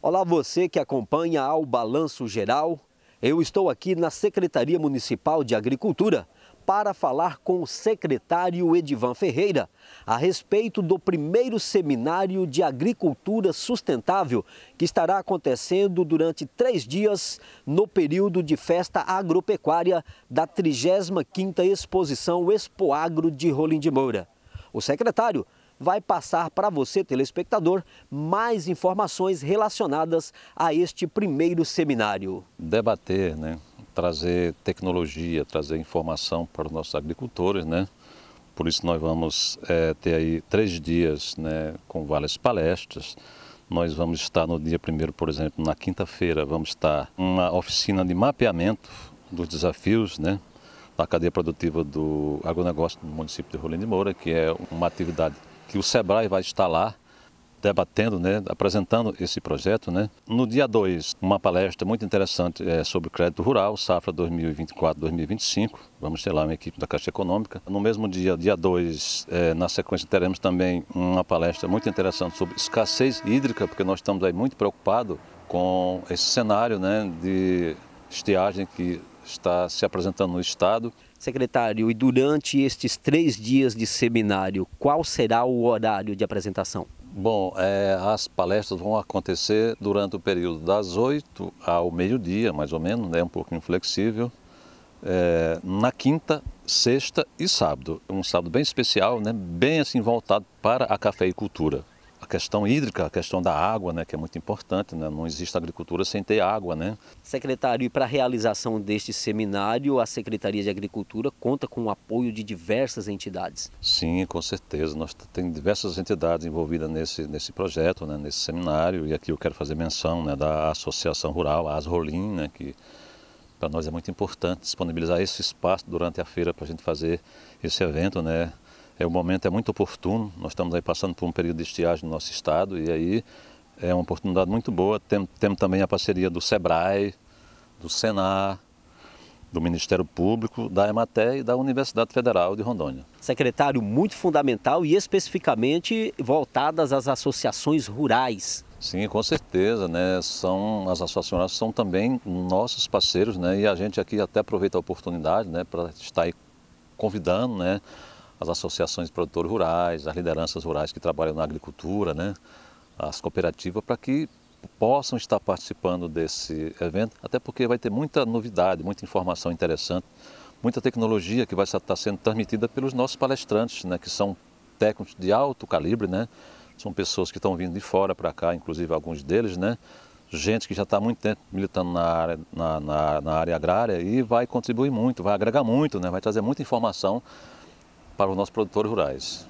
Olá você que acompanha ao Balanço Geral. Eu estou aqui na Secretaria Municipal de Agricultura para falar com o secretário Edivan Ferreira a respeito do primeiro seminário de agricultura sustentável que estará acontecendo durante três dias no período de festa agropecuária da 35ª Exposição Expoagro de Rolim de Moura. O secretário vai passar para você, telespectador, mais informações relacionadas a este primeiro seminário. Debater, né? trazer tecnologia, trazer informação para os nossos agricultores, né? Por isso nós vamos é, ter aí três dias né, com várias palestras. Nós vamos estar no dia primeiro, por exemplo, na quinta-feira, vamos estar uma oficina de mapeamento dos desafios né, da cadeia produtiva do agronegócio do município de Rolim de Moura, que é uma atividade que o SEBRAE vai estar lá debatendo, né, apresentando esse projeto. Né. No dia 2, uma palestra muito interessante é, sobre crédito rural, safra 2024-2025. Vamos ter lá uma equipe da Caixa Econômica. No mesmo dia, dia 2, é, na sequência, teremos também uma palestra muito interessante sobre escassez hídrica, porque nós estamos aí muito preocupados com esse cenário né, de estiagem que está se apresentando no Estado. Secretário, e durante estes três dias de seminário, qual será o horário de apresentação? Bom, é, as palestras vão acontecer durante o período das 8 ao meio-dia, mais ou menos, né, um pouquinho flexível, é, na quinta, sexta e sábado. Um sábado bem especial, né, bem assim voltado para a cafeicultura a questão hídrica, a questão da água, né, que é muito importante, né? não existe agricultura sem ter água. Né? Secretário, e para a realização deste seminário, a Secretaria de Agricultura conta com o apoio de diversas entidades. Sim, com certeza. Nós temos diversas entidades envolvidas nesse, nesse projeto, né, nesse seminário, e aqui eu quero fazer menção né, da Associação Rural, a Asrolim, né, que para nós é muito importante disponibilizar esse espaço durante a feira para a gente fazer esse evento, né? é, o momento é muito oportuno. Nós estamos aí passando por um período de estiagem no nosso estado e aí é uma oportunidade muito boa. Temos tem também a parceria do SEBRAE, do Senar, do Ministério Público, da EMATE e da Universidade Federal de Rondônia. Secretário, muito fundamental e especificamente voltadas às associações rurais. Sim, com certeza, né? São as associações são também nossos parceiros, né? E a gente aqui até aproveita a oportunidade, né, para estar aí convidando, né, as associações de produtores rurais, as lideranças rurais que trabalham na agricultura, né, as cooperativas, para que possam estar participando desse evento, até porque vai ter muita novidade, muita informação interessante, muita tecnologia que vai estar tá sendo transmitida pelos nossos palestrantes, né, que são técnicos de alto calibre, né, são pessoas que estão vindo de fora para cá, inclusive alguns deles, né, gente que já está há muito tempo militando na área, na, na, na área agrária e vai contribuir muito, vai agregar muito, né, vai trazer muita informação para os nossos produtores rurais.